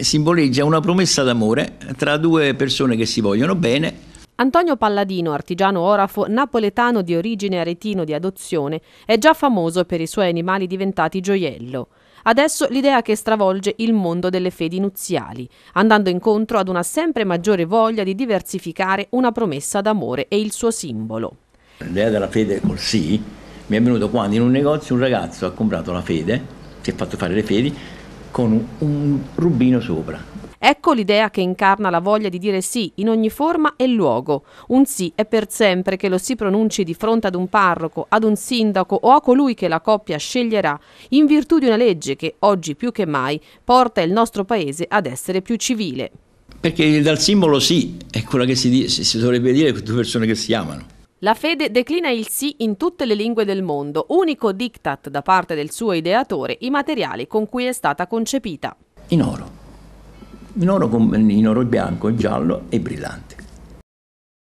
Eh, simboleggia una promessa d'amore tra due persone che si vogliono bene. Antonio Palladino, artigiano orafo napoletano di origine aretino di adozione, è già famoso per i suoi animali diventati gioiello. Adesso l'idea che stravolge il mondo delle fedi nuziali, andando incontro ad una sempre maggiore voglia di diversificare una promessa d'amore e il suo simbolo. L'idea della fede col sì mi è venuta quando in un negozio un ragazzo ha comprato la fede, si è fatto fare le fedi, con un rubino sopra. Ecco l'idea che incarna la voglia di dire sì in ogni forma e luogo. Un sì è per sempre che lo si pronunci di fronte ad un parroco, ad un sindaco o a colui che la coppia sceglierà, in virtù di una legge che oggi più che mai porta il nostro paese ad essere più civile. Perché dal simbolo sì è quella che si, si dovrebbe dire due persone che si amano. La fede declina il sì in tutte le lingue del mondo, unico diktat da parte del suo ideatore i materiali con cui è stata concepita. In oro, in oro, in oro bianco, giallo e brillante.